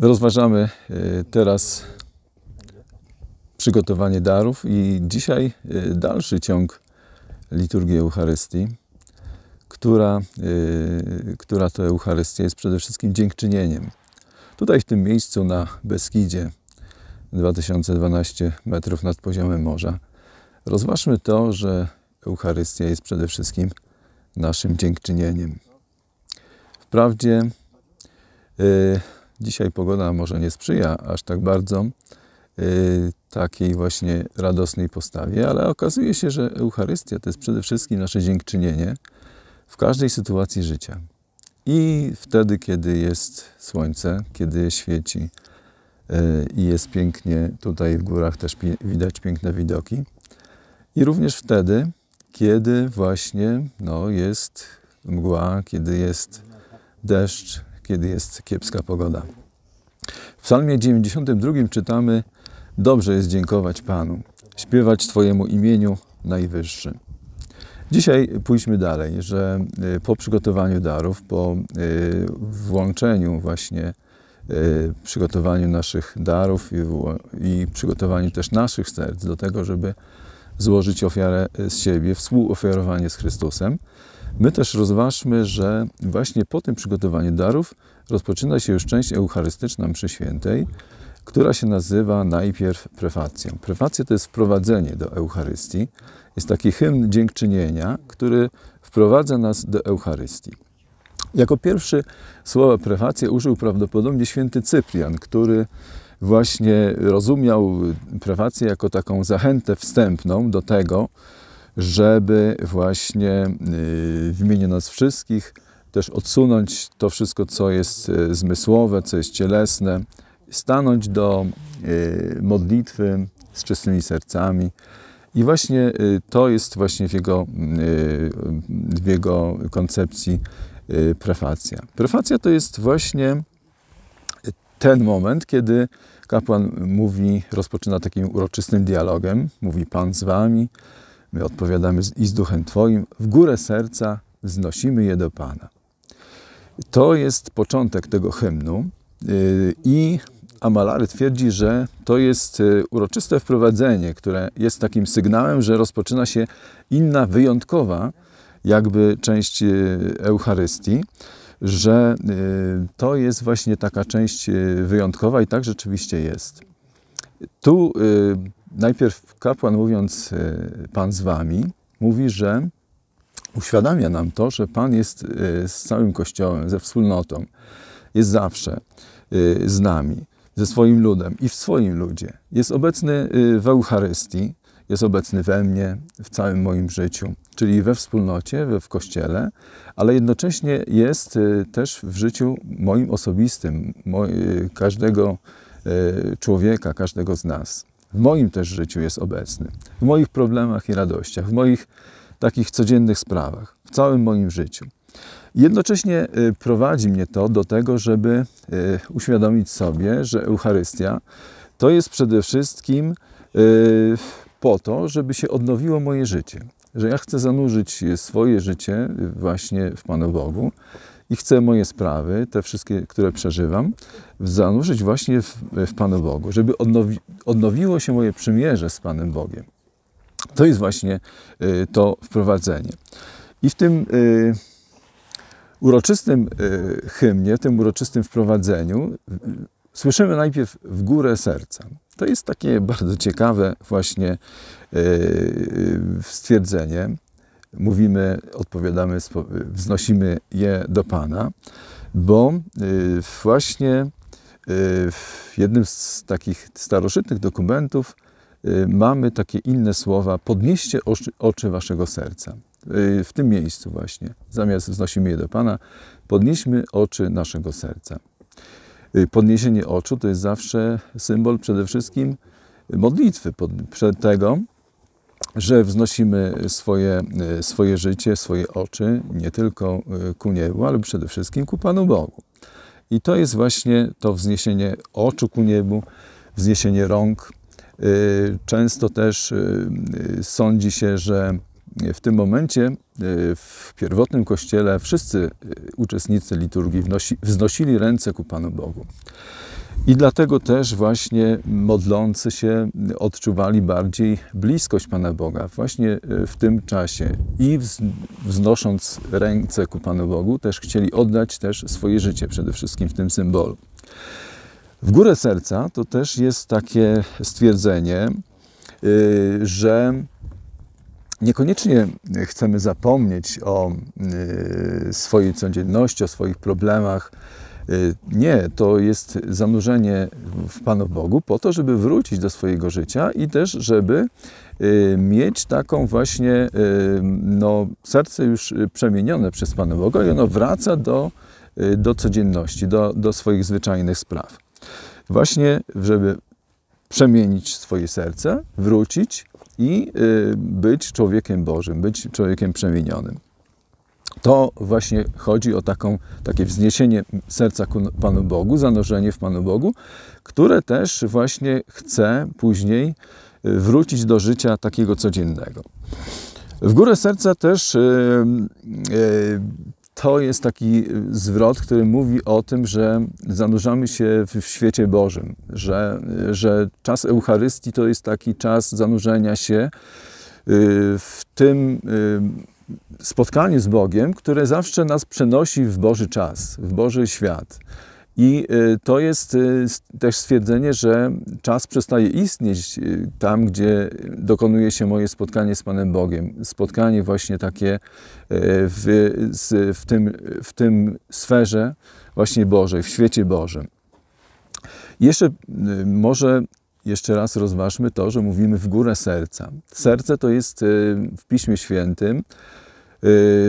Rozważamy e, teraz przygotowanie darów i dzisiaj e, dalszy ciąg liturgii Eucharystii, która, e, która to Eucharystia jest przede wszystkim dziękczynieniem. Tutaj w tym miejscu na Beskidzie 2012 metrów nad poziomem morza rozważmy to, że Eucharystia jest przede wszystkim naszym dziękczynieniem. Wprawdzie yy, Dzisiaj pogoda może nie sprzyja aż tak bardzo y, takiej właśnie radosnej postawie, ale okazuje się, że Eucharystia to jest przede wszystkim nasze dziękczynienie w każdej sytuacji życia. I wtedy, kiedy jest słońce, kiedy świeci y, i jest pięknie, tutaj w górach też widać piękne widoki. I również wtedy, kiedy właśnie no, jest mgła, kiedy jest deszcz, kiedy jest kiepska pogoda. W Psalmie 92 czytamy: Dobrze jest dziękować Panu, śpiewać Twojemu imieniu najwyższym. Dzisiaj pójdźmy dalej, że y, po przygotowaniu darów, po y, włączeniu właśnie y, przygotowaniu naszych darów i, i przygotowaniu też naszych serc do tego, żeby złożyć ofiarę z siebie, współofiarowanie z Chrystusem. My też rozważmy, że właśnie po tym przygotowaniu darów rozpoczyna się już część eucharystyczna mszy świętej, która się nazywa najpierw prefacją. Prefacja to jest wprowadzenie do Eucharystii. Jest taki hymn dziękczynienia, który wprowadza nas do Eucharystii. Jako pierwszy słowa prefację użył prawdopodobnie święty Cyprian, który właśnie rozumiał prywację jako taką zachętę wstępną do tego, żeby właśnie y, w imieniu nas wszystkich też odsunąć to wszystko, co jest y, zmysłowe, co jest cielesne, stanąć do y, modlitwy z czystymi sercami. I właśnie to jest właśnie w jego, w jego koncepcji prefacja. Prefacja to jest właśnie ten moment, kiedy kapłan mówi, rozpoczyna takim uroczystym dialogiem, mówi Pan z wami, my odpowiadamy i z duchem Twoim, w górę serca znosimy je do Pana. To jest początek tego hymnu y, i Amalary twierdzi, że to jest y, uroczyste wprowadzenie, które jest takim sygnałem, że rozpoczyna się inna, wyjątkowa jakby część y, Eucharystii że y, to jest właśnie taka część y, wyjątkowa i tak rzeczywiście jest. Tu y, najpierw kapłan mówiąc Pan z wami, mówi, że uświadamia nam to, że Pan jest z całym Kościołem, ze wspólnotą, jest zawsze z nami, ze swoim ludem i w swoim ludzie. Jest obecny w Eucharystii, jest obecny we mnie, w całym moim życiu, czyli we wspólnocie, we, w kościele, ale jednocześnie jest y, też w życiu moim osobistym, y, każdego y, człowieka, każdego z nas. W moim też życiu jest obecny, w moich problemach i radościach, w moich takich codziennych sprawach, w całym moim życiu. Jednocześnie prowadzi mnie to do tego, żeby uświadomić sobie, że Eucharystia to jest przede wszystkim po to, żeby się odnowiło moje życie. Że ja chcę zanurzyć swoje życie y, właśnie w Panu Bogu i chcę moje sprawy, te wszystkie, które przeżywam, zanurzyć właśnie w, w Panu Bogu, żeby odnowi, odnowiło się moje przymierze z Panem Bogiem. To jest właśnie y, to wprowadzenie. I w tym y, uroczystym y, hymnie, w tym uroczystym wprowadzeniu, y, słyszymy najpierw w górę serca. To jest takie bardzo ciekawe właśnie e, e, stwierdzenie. Mówimy, odpowiadamy, wznosimy je do Pana, bo e, właśnie w jednym z takich starożytnych dokumentów mamy takie inne słowa: podnieście oczy, oczy waszego serca. W tym miejscu właśnie, zamiast wznosimy je do Pana, podnieśmy oczy naszego serca. Y, podniesienie oczu to jest zawsze symbol przede wszystkim modlitwy. Przed tego, że wznosimy swoje, y, swoje życie, swoje oczy nie tylko y, ku niebu, ale przede wszystkim ku Panu Bogu. I to jest właśnie to wzniesienie oczu ku niebu, wzniesienie rąk. Często też sądzi się, że w tym momencie e, w pierwotnym kościele wszyscy e, uczestnicy liturgii wnosi, wznosili ręce ku Panu Bogu. I dlatego też właśnie modlący się odczuwali bardziej bliskość Pana Boga właśnie e, w tym czasie. I wznosząc ręce ku Panu Bogu, też chcieli oddać też swoje życie, przede wszystkim w tym symbolu. W górę serca to też jest takie stwierdzenie, że niekoniecznie chcemy zapomnieć o y, swojej codzienności, o swoich problemach. Y, nie, to jest zanurzenie w Panu Bogu po to, żeby wrócić do swojego życia i też, żeby y, mieć taką właśnie no, serce już przemienione przez Pana Boga i ono wraca do, do codzienności, do, do swoich zwyczajnych spraw. Właśnie, żeby przemienić swoje serce, wrócić, i y, być człowiekiem Bożym, być człowiekiem przemienionym. To właśnie chodzi o taką, takie wzniesienie serca ku Panu Bogu, zanurzenie w Panu Bogu, które też właśnie chce później y, wrócić do życia takiego codziennego. W górę serca też y, to jest taki y, zwrot, który mówi o tym, że zanurzamy się w świecie Bożym, że, że czas Eucharystii to jest taki czas zanurzenia się y, w tym y, spotkaniu z Bogiem, które zawsze nas przenosi w Boży czas, w Boży świat. I y, to jest y, też stwierdzenie, że czas przestaje istnieć y, tam, gdzie dokonuje się moje spotkanie z Panem Bogiem. Spotkanie właśnie takie w, w, tym, w tym sferze właśnie Bożej, w świecie Bożym. Jeszcze może jeszcze raz rozważmy to, że mówimy w górę serca. Serce to jest w Piśmie Świętym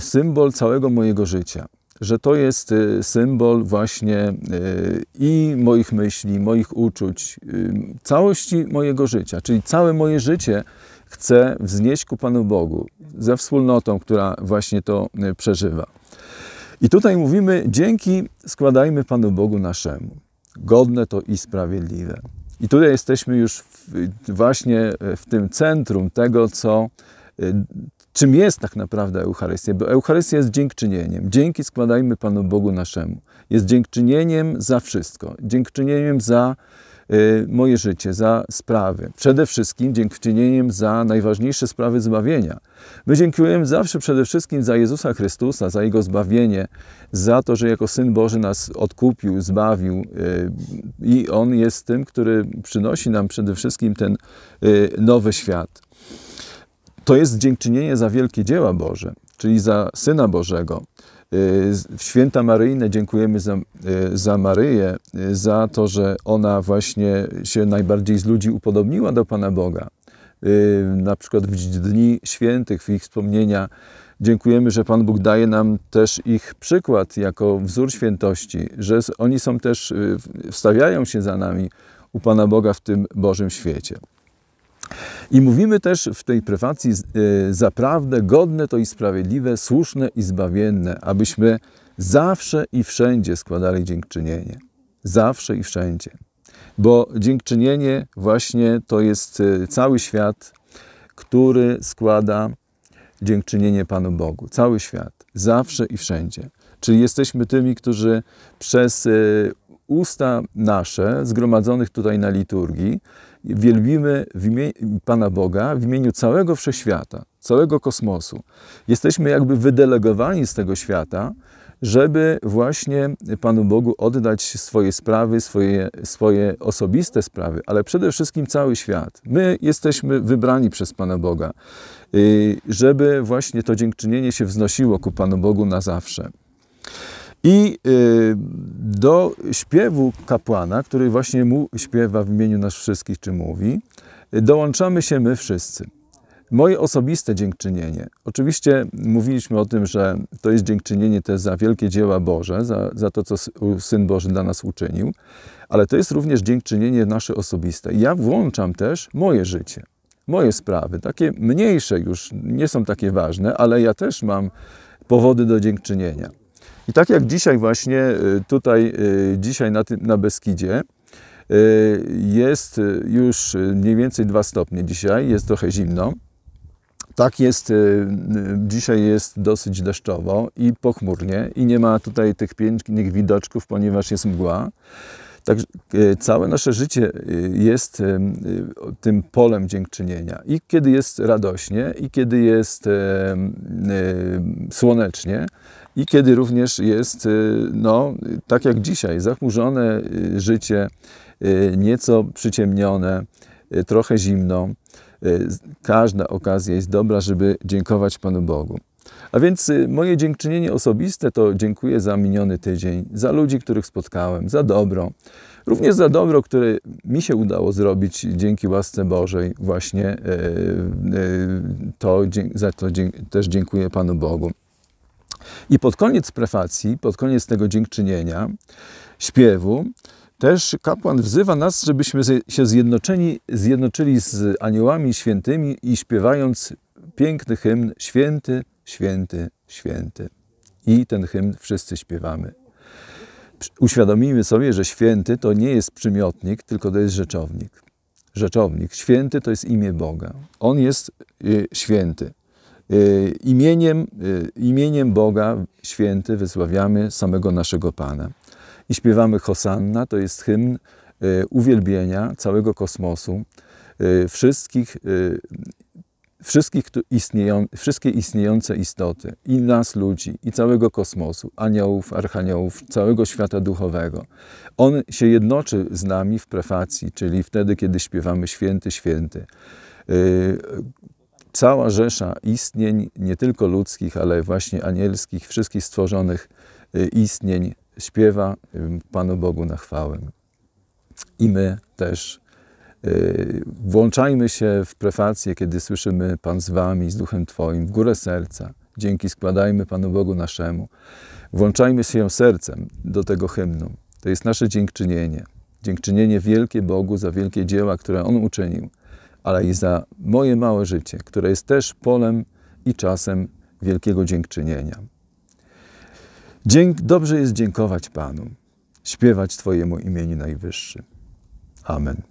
symbol całego mojego życia że to jest y, symbol właśnie y, i moich myśli, moich uczuć, y, całości mojego życia, czyli całe moje życie chcę wznieść ku Panu Bogu ze wspólnotą, która właśnie to przeżywa. I tutaj mówimy: dzięki składajmy Panu Bogu naszemu. Godne to i sprawiedliwe. I tutaj jesteśmy już w, właśnie w tym centrum tego, co czym jest tak naprawdę Eucharystia, bo Eucharystia jest dziękczynieniem. Dzięki składajmy Panu Bogu naszemu. Jest dziękczynieniem za wszystko, dziękczynieniem za y, moje życie, za sprawy. Przede wszystkim dziękczynieniem za najważniejsze sprawy zbawienia. My dziękujemy zawsze przede wszystkim za Jezusa Chrystusa, za Jego zbawienie, za to, że jako Syn Boży nas odkupił, zbawił y, i On jest tym, który przynosi nam przede wszystkim ten y, nowy świat. To jest dziękczynienie za wielkie dzieła Boże, czyli za Syna Bożego. Y, w święta Maryjne dziękujemy za, y, za Maryję, y, za to, że ona właśnie się najbardziej z ludzi upodobniła do Pana Boga. Na przykład w dni świętych, w ich wspomnienia, Dziękujemy, że Pan Bóg daje nam też ich przykład jako wzór świętości, że oni są też, wstawiają się za nami u Pana Boga w tym Bożym świecie. I mówimy też w tej prefacji e, zaprawdę godne to i sprawiedliwe, słuszne i zbawienne, abyśmy zawsze i wszędzie składali dziękczynienie. Zawsze i wszędzie. Bo dziękczynienie właśnie to jest e, cały świat, który składa dziękczynienie Panu Bogu. Cały świat, zawsze i wszędzie. Czyli jesteśmy tymi, którzy przez e, usta nasze, zgromadzonych tutaj na liturgii, wielbimy Pana Boga w imieniu całego wszechświata, całego kosmosu. Jesteśmy jakby wydelegowani z tego świata, żeby właśnie Panu Bogu oddać swoje sprawy, swoje, swoje osobiste sprawy, ale przede wszystkim cały świat. My jesteśmy wybrani przez Pana Boga, y, żeby właśnie to dziękczynienie się wznosiło ku Panu Bogu na zawsze. I y, do śpiewu kapłana, który właśnie mu śpiewa w imieniu nas wszystkich, czy mówi, dołączamy się my wszyscy. Moje osobiste dziękczynienie. Oczywiście mówiliśmy o tym, że to jest dziękczynienie też za wielkie dzieła Boże, za, za to, co Syn Boży dla nas uczynił, ale to jest również dziękczynienie nasze osobiste. Ja włączam też moje życie, moje sprawy, takie mniejsze już, nie są takie ważne, ale ja też mam powody do dziękczynienia. I tak jak dzisiaj właśnie y, tutaj, y, dzisiaj na, tym, na Beskidzie, y, jest już mniej więcej 2 stopnie dzisiaj, jest trochę zimno. Tak jest, dzisiaj jest dosyć deszczowo i pochmurnie i nie ma tutaj tych pięknych widoczków, ponieważ jest mgła. Także całe nasze życie jest tym polem dziękczynienia. I kiedy jest radośnie, i kiedy jest słonecznie, i kiedy również jest, y, no, tak jak dzisiaj, zachmurzone y, życie, y, nieco przyciemnione, trochę zimno. Każda okazja jest dobra, żeby dziękować Panu Bogu. A więc moje dziękczynienie osobiste to dziękuję za miniony tydzień, za ludzi, których spotkałem, za dobro. Również za dobro, które mi się udało zrobić dzięki łasce Bożej, właśnie to, za to też dziękuję Panu Bogu. I pod koniec prefacji, pod koniec tego dziękczynienia, śpiewu, też kapłan wzywa nas, żebyśmy się zjednoczeni, zjednoczyli z aniołami świętymi i śpiewając piękny hymn Święty, Święty, Święty. I ten hymn wszyscy śpiewamy. Uświadomimy sobie, że święty to nie jest przymiotnik, tylko to jest rzeczownik. Rzeczownik. Święty to jest imię Boga. On jest y, święty. Y, imieniem, y, imieniem Boga święty wysławiamy samego naszego Pana. I śpiewamy Hosanna, to jest hymn y, uwielbienia całego kosmosu, wszystkich, wszystkich istnieją, wszystkie istniejące istoty, i nas ludzi, i całego kosmosu, aniołów, archaniołów, całego świata duchowego. On się jednoczy z nami w prefacji, czyli wtedy, kiedy śpiewamy święty, święty cała rzesza istnień, nie tylko ludzkich, ale właśnie anielskich, wszystkich stworzonych y, istnień śpiewa Panu Bogu na chwałę. I my też y, włączajmy się w prefację, kiedy słyszymy Pan z Wami, z Duchem Twoim, w górę serca. Dzięki składajmy Panu Bogu naszemu. Włączajmy się sercem do tego hymnu. To jest nasze dziękczynienie. Dziękczynienie wielkie Bogu za wielkie dzieła, które On uczynił ale i za moje małe życie, które jest też polem i czasem wielkiego dziękczynienia. Dzięk, dobrze jest dziękować Panu, śpiewać Twojemu imieniu najwyższy. Amen.